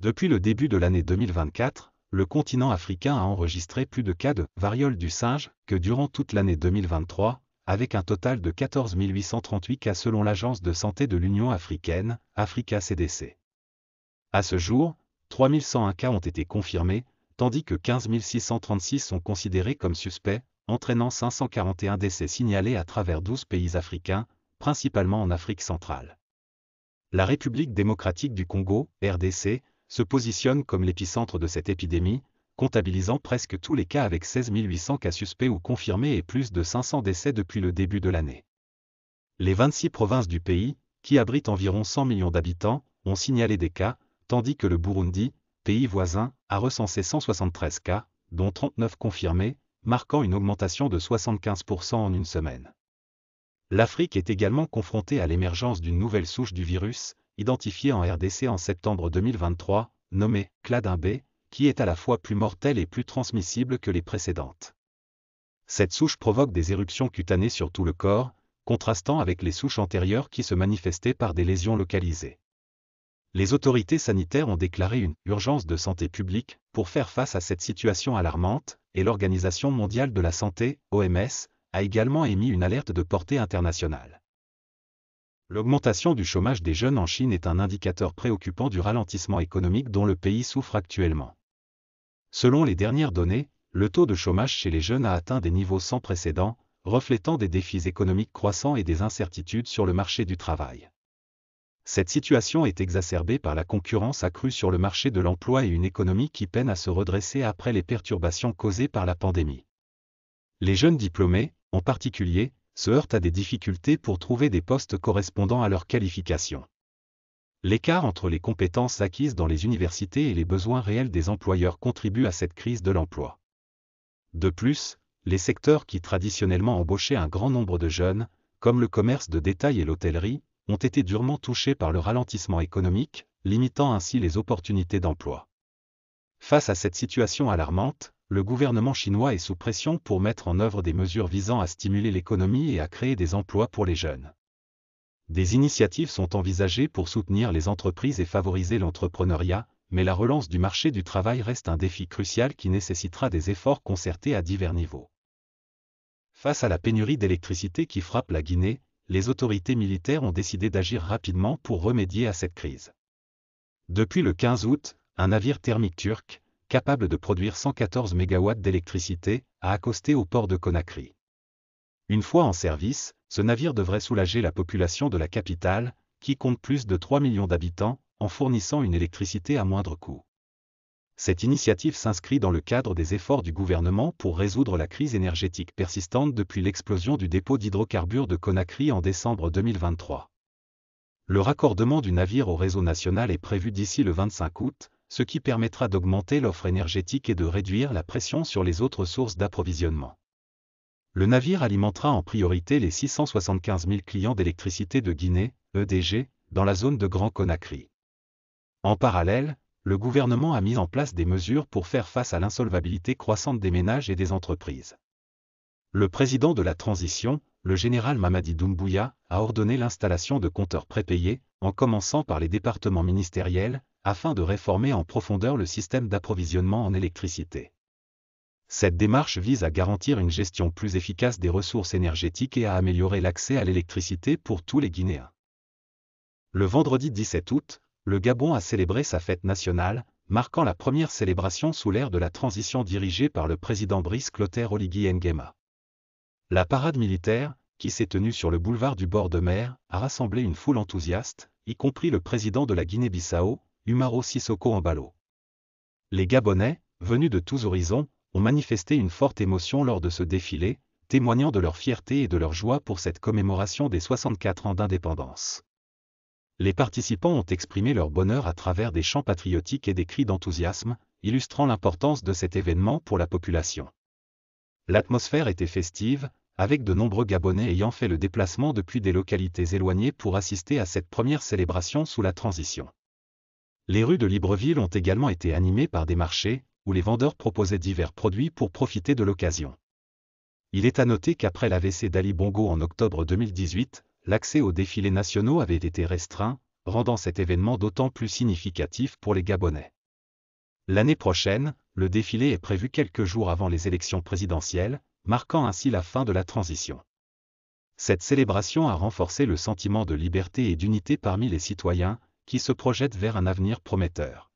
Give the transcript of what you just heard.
Depuis le début de l'année 2024, le continent africain a enregistré plus de cas de variole du singe que durant toute l'année 2023, avec un total de 14 838 cas selon l'Agence de santé de l'Union africaine, Africa CDC. À ce jour, 3101 cas ont été confirmés, tandis que 15 636 sont considérés comme suspects, entraînant 541 décès signalés à travers 12 pays africains, principalement en Afrique centrale. La République démocratique du Congo, RDC, se positionne comme l'épicentre de cette épidémie, comptabilisant presque tous les cas avec 16 800 cas suspects ou confirmés et plus de 500 décès depuis le début de l'année. Les 26 provinces du pays, qui abritent environ 100 millions d'habitants, ont signalé des cas, tandis que le Burundi, pays voisin, a recensé 173 cas, dont 39 confirmés, marquant une augmentation de 75% en une semaine. L'Afrique est également confrontée à l'émergence d'une nouvelle souche du virus, identifié en RDC en septembre 2023, nommé Cladin B, qui est à la fois plus mortelle et plus transmissible que les précédentes. Cette souche provoque des éruptions cutanées sur tout le corps, contrastant avec les souches antérieures qui se manifestaient par des lésions localisées. Les autorités sanitaires ont déclaré une urgence de santé publique pour faire face à cette situation alarmante, et l'Organisation mondiale de la santé, OMS, a également émis une alerte de portée internationale. L'augmentation du chômage des jeunes en Chine est un indicateur préoccupant du ralentissement économique dont le pays souffre actuellement. Selon les dernières données, le taux de chômage chez les jeunes a atteint des niveaux sans précédent, reflétant des défis économiques croissants et des incertitudes sur le marché du travail. Cette situation est exacerbée par la concurrence accrue sur le marché de l'emploi et une économie qui peine à se redresser après les perturbations causées par la pandémie. Les jeunes diplômés, en particulier, se heurtent à des difficultés pour trouver des postes correspondant à leurs qualifications. L'écart entre les compétences acquises dans les universités et les besoins réels des employeurs contribue à cette crise de l'emploi. De plus, les secteurs qui traditionnellement embauchaient un grand nombre de jeunes, comme le commerce de détail et l'hôtellerie, ont été durement touchés par le ralentissement économique, limitant ainsi les opportunités d'emploi. Face à cette situation alarmante, le gouvernement chinois est sous pression pour mettre en œuvre des mesures visant à stimuler l'économie et à créer des emplois pour les jeunes. Des initiatives sont envisagées pour soutenir les entreprises et favoriser l'entrepreneuriat, mais la relance du marché du travail reste un défi crucial qui nécessitera des efforts concertés à divers niveaux. Face à la pénurie d'électricité qui frappe la Guinée, les autorités militaires ont décidé d'agir rapidement pour remédier à cette crise. Depuis le 15 août, un navire thermique turc, capable de produire 114 MW d'électricité, a accosté au port de Conakry. Une fois en service, ce navire devrait soulager la population de la capitale, qui compte plus de 3 millions d'habitants, en fournissant une électricité à moindre coût. Cette initiative s'inscrit dans le cadre des efforts du gouvernement pour résoudre la crise énergétique persistante depuis l'explosion du dépôt d'hydrocarbures de Conakry en décembre 2023. Le raccordement du navire au réseau national est prévu d'ici le 25 août, ce qui permettra d'augmenter l'offre énergétique et de réduire la pression sur les autres sources d'approvisionnement. Le navire alimentera en priorité les 675 000 clients d'électricité de Guinée, EDG, dans la zone de Grand Conakry. En parallèle, le gouvernement a mis en place des mesures pour faire face à l'insolvabilité croissante des ménages et des entreprises. Le président de la transition, le général Mamadi Doumbouya, a ordonné l'installation de compteurs prépayés, en commençant par les départements ministériels, afin de réformer en profondeur le système d'approvisionnement en électricité. Cette démarche vise à garantir une gestion plus efficace des ressources énergétiques et à améliorer l'accès à l'électricité pour tous les Guinéens. Le vendredi 17 août, le Gabon a célébré sa fête nationale, marquant la première célébration sous l'ère de la transition dirigée par le président Brice Clotaire Oligui Nguema. La parade militaire, qui s'est tenue sur le boulevard du bord de mer, a rassemblé une foule enthousiaste, y compris le président de la Guinée-Bissau, Humaro Sisoko en ballot. Les Gabonais, venus de tous horizons, ont manifesté une forte émotion lors de ce défilé, témoignant de leur fierté et de leur joie pour cette commémoration des 64 ans d'indépendance. Les participants ont exprimé leur bonheur à travers des chants patriotiques et des cris d'enthousiasme, illustrant l'importance de cet événement pour la population. L'atmosphère était festive, avec de nombreux Gabonais ayant fait le déplacement depuis des localités éloignées pour assister à cette première célébration sous la transition. Les rues de Libreville ont également été animées par des marchés, où les vendeurs proposaient divers produits pour profiter de l'occasion. Il est à noter qu'après l'AVC d'Ali Bongo en octobre 2018, l'accès aux défilés nationaux avait été restreint, rendant cet événement d'autant plus significatif pour les Gabonais. L'année prochaine, le défilé est prévu quelques jours avant les élections présidentielles, marquant ainsi la fin de la transition. Cette célébration a renforcé le sentiment de liberté et d'unité parmi les citoyens, qui se projette vers un avenir prometteur.